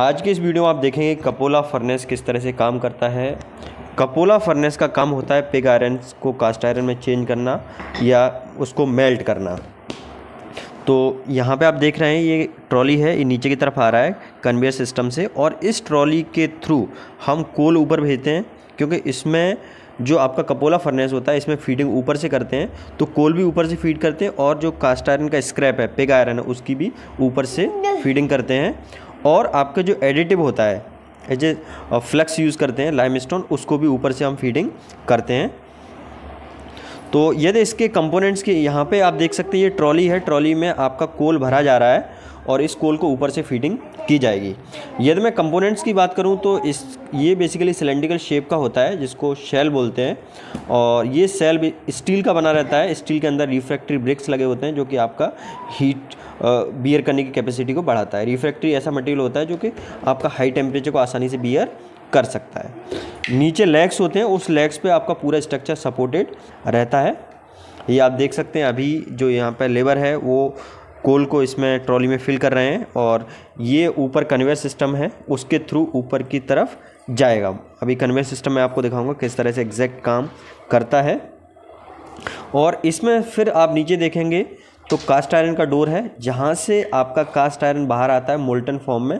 आज के इस वीडियो में आप देखेंगे कपोला फर्नेस किस तरह से काम करता है कपोला फर्नेस का काम होता है पिग आयरन को कास्ट आयरन में चेंज करना या उसको मेल्ट करना तो यहाँ पे आप देख रहे हैं ये ट्रॉली है ये नीचे की तरफ आ रहा है कन्वेयर सिस्टम से और इस ट्रॉली के थ्रू हम कोल ऊपर भेजते हैं क्योंकि इसमें जो आपका कपोला फर्नेस होता है इसमें फीडिंग ऊपर से करते हैं तो कोल भी ऊपर से फीड करते हैं और जो कास्ट आयरन का स्क्रैप है पेग आयरन है उसकी भी ऊपर से फीडिंग करते हैं और आपका जो एडिटिव होता है जो फ्लक्स यूज़ करते हैं लाइम उसको भी ऊपर से हम फीडिंग करते हैं तो यदि इसके कंपोनेंट्स की यहाँ पे आप देख सकते हैं ये ट्रॉली है ट्रॉली में आपका कोल भरा जा रहा है और इस कोल को ऊपर से फीडिंग की जाएगी यदि मैं कंपोनेंट्स की बात करूँ तो इस ये बेसिकली सिलेंड्रिकल शेप का होता है जिसको शेल बोलते हैं और ये सेल भी स्टील का बना रहता है स्टील के अंदर रिफ्रैक्टरी ब्रेक्स लगे होते हैं जो कि आपका हीट बियर करने की कैपेसिटी को बढ़ाता है रिफ्रैक्टरी ऐसा मटेरियल होता है जो कि आपका हाई टेम्परेचर को आसानी से बियर कर सकता है नीचे लेग्स होते हैं उस लेग्स पर आपका पूरा स्ट्रक्चर सपोर्टेड रहता है ये आप देख सकते हैं अभी जो यहाँ पर लेबर है वो कोल को इसमें ट्रॉली में फिल कर रहे हैं और ये ऊपर कन्वेयर सिस्टम है उसके थ्रू ऊपर की तरफ जाएगा अभी कन्वेयर सिस्टम में आपको दिखाऊंगा किस तरह से एग्जैक्ट काम करता है और इसमें फिर आप नीचे देखेंगे तो कास्ट आयरन का डोर है जहाँ से आपका कास्ट आयरन बाहर आता है मोल्टन फॉर्म में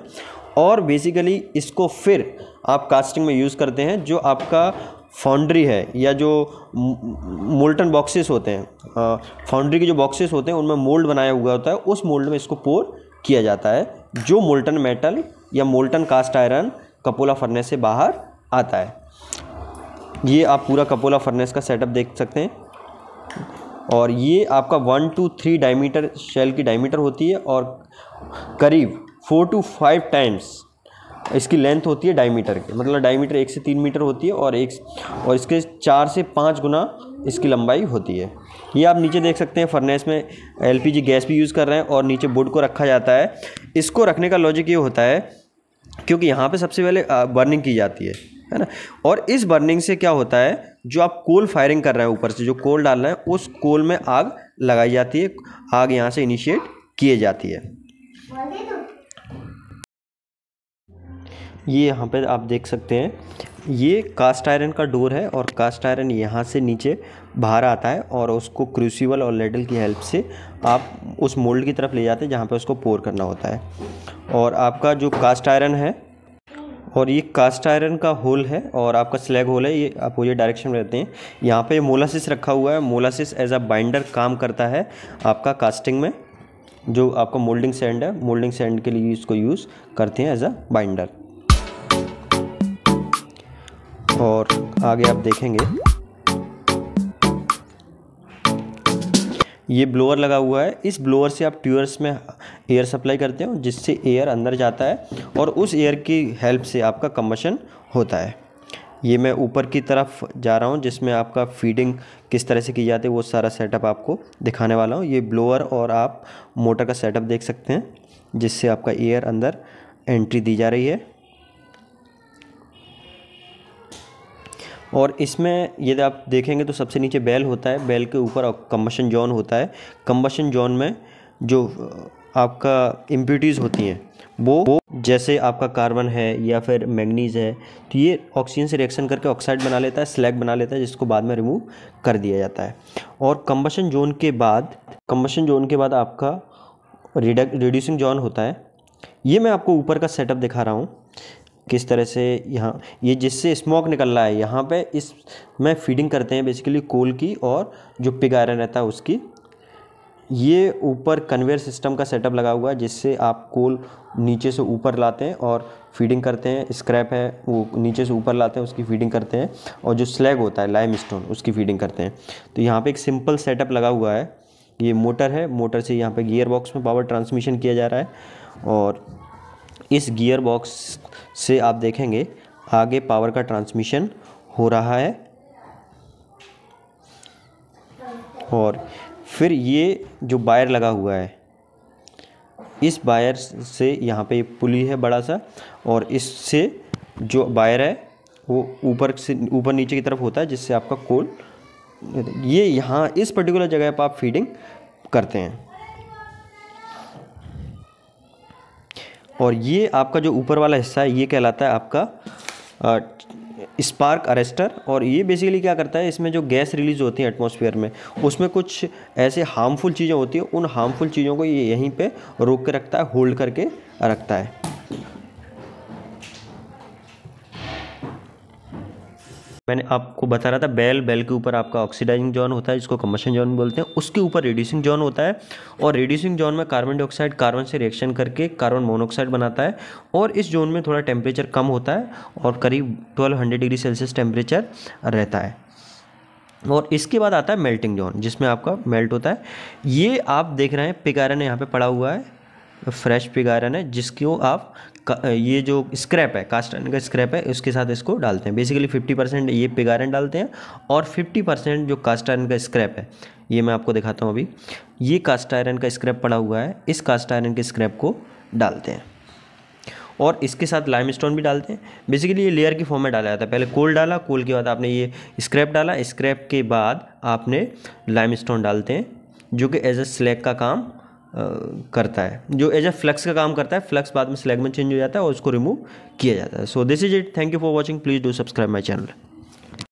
और बेसिकली इसको फिर आप कास्टिंग में यूज़ करते हैं जो आपका फाउंड्री है या जो मोल्टन बॉक्सेस होते हैं फाउंड्री के जो बॉक्सेस होते हैं उनमें मोल्ड बनाया हुआ होता है उस मोल्ड में इसको पोर किया जाता है जो मोल्टन मेटल या molten cast iron cupola furnace से बाहर आता है ये आप पूरा कपोला फर्नेस का सेटअप देख सकते हैं और ये आपका one two three diameter shell की डायमीटर होती है और करीब फोर टू फाइव टाइम्स इसकी लेंथ होती है ढाई मीटर की मतलब ढाई मीटर एक से तीन मीटर होती है और एक और इसके चार से पाँच गुना इसकी लंबाई होती है ये आप नीचे देख सकते हैं फर्नेस में एलपीजी गैस भी यूज़ कर रहे हैं और नीचे बोर्ड को रखा जाता है इसको रखने का लॉजिक ये होता है क्योंकि यहाँ पर सबसे पहले बर्निंग की जाती है है ना और इस बर्निंग से क्या होता है जो आप कोल फायरिंग कर रहे हैं ऊपर से जो कोल डाल रहे हैं उस कोल में आग लगाई जाती है आग यहाँ से इनिशिएट किए जाती है ये यहाँ पर आप देख सकते हैं ये कास्ट आयरन का डोर है और कास्ट आयरन यहाँ से नीचे बाहर आता है और उसको क्रूसीबल और लेडल की हेल्प से आप उस मोल्ड की तरफ ले जाते हैं जहाँ पर उसको पोर करना होता है और आपका जो कास्ट आयरन है और ये कास्ट आयरन का होल है और आपका स्लैग होल है ये ये डायरेक्शन में रहते हैं यहाँ पर मोलासिस रखा हुआ है मोलासिस एज अ बाइंडर काम करता है आपका कास्टिंग में जो आपका मोल्डिंग सैंड है मोल्डिंग सैंड के लिए इसको यूज़ करते हैं एज अ बाइंडर और आगे आप देखेंगे ये ब्लोअर लगा हुआ है इस ब्लोअर से आप ट्यूअर्स में एयर सप्लाई करते हो जिससे एयर अंदर जाता है और उस एयर की हेल्प से आपका कम्बशन होता है ये मैं ऊपर की तरफ जा रहा हूँ जिसमें आपका फीडिंग किस तरह से की जाती है वो सारा सेटअप आपको दिखाने वाला हूँ ये ब्लोअर और आप मोटर का सेटअप देख सकते हैं जिससे आपका एयर अंदर एंट्री दी जा रही है और इसमें यदि आप देखेंगे तो सबसे नीचे बैल होता है बैल के ऊपर कम्बशन जॉन होता है कम्बशन जॉन में जो आपका इम्प्यूटीज़ होती हैं वो वो जैसे आपका कार्बन है या फिर मैग्नीज है तो ये ऑक्सीजन से रिएक्शन करके ऑक्साइड बना लेता है स्लैग बना लेता है जिसको बाद में रिमूव कर दिया जाता है और कम्बशन जोन के बाद कम्बशन जोन के बाद आपका रिड्यूसिंग जोन होता है ये मैं आपको ऊपर का सेटअप दिखा रहा हूँ किस तरह से यहाँ ये जिससे स्मोक निकल रहा है यहाँ पे इस में फीडिंग करते हैं बेसिकली कोल की और जो पिग आयरन रहता है उसकी ये ऊपर कन्वेयर सिस्टम का सेटअप लगा हुआ है जिससे आप कोल नीचे से ऊपर लाते हैं और फीडिंग करते हैं स्क्रैप है वो नीचे से ऊपर लाते हैं उसकी फीडिंग करते हैं और जो स्लैग होता है लाइम स्टोन उसकी फीडिंग करते हैं तो यहाँ पर एक सिंपल सेटअप लगा हुआ है ये मोटर है मोटर से यहाँ पर गियर बॉक्स में पावर ट्रांसमिशन किया जा रहा है और इस गियर बॉक्स से आप देखेंगे आगे पावर का ट्रांसमिशन हो रहा है और फिर ये जो वायर लगा हुआ है इस वायर से यहाँ पे पुली है बड़ा सा और इससे जो वायर है वो ऊपर से ऊपर नीचे की तरफ होता है जिससे आपका कोल ये यहाँ इस पर्टिकुलर जगह पर आप फीडिंग करते हैं और ये आपका जो ऊपर वाला हिस्सा है ये कहलाता है आपका स्पार्क अरेस्टर और ये बेसिकली क्या करता है इसमें जो गैस रिलीज होती है एटमॉस्फेयर में उसमें कुछ ऐसे हार्मफुल चीज़ें होती हैं उन हार्मफुल चीज़ों को ये यहीं पे रोक के रखता है होल्ड करके रखता है मैंने आपको बता रहा था बेल बेल के ऊपर आपका ऑक्सीडाइजिंग जोन होता है जिसको कम्बशन जोन बोलते हैं उसके ऊपर रिड्यूसिंग जोन होता है और रिड्यूसिंग जोन में कार्बन डाइऑक्साइड कार्बन से रिएक्शन करके कार्बन मोनोऑक्साइड बनाता है और इस जोन में थोड़ा टेम्परेचर कम होता है और करीब ट्वेल्व डिग्री सेल्सियस टेम्परेचर रहता है और इसके बाद आता है मेल्टिंग जोन जिसमें आपका मेल्ट होता है ये आप देख रहे हैं पिक यहाँ पे पड़ा हुआ है फ्रेश पिग आयरन है जिसको आप ये जो स्क्रैप है कास्ट आयरन का स्क्रैप है उसके साथ इसको डालते हैं बेसिकली फिफ्टी परसेंट ये पिग आयरन डालते हैं और फिफ्टी परसेंट जो कास्ट आयरन का स्क्रैप है ये मैं आपको दिखाता हूँ अभी ये कास्ट आयरन का स्क्रैप पड़ा हुआ है इस कास्ट आयरन के स्क्रैप को डालते हैं और इसके साथ लाइम स्टोन भी डालते हैं बेसिकली ये लेयर की फॉर्म में डाला जाता है पहले कोल डाला कोल के बाद आपने ये स्क्रैप डाला स्क्रैप के बाद आपने लाइम स्टोन डालते हैं जो कि एज ए स्लैग का काम करता है जो एज ए फ्लक्स का काम करता है फ्लक्स बाद में स्लेगमेंट चेंज हो जाता है और उसको रिमूव किया जाता है so this is it thank you for watching please do subscribe my channel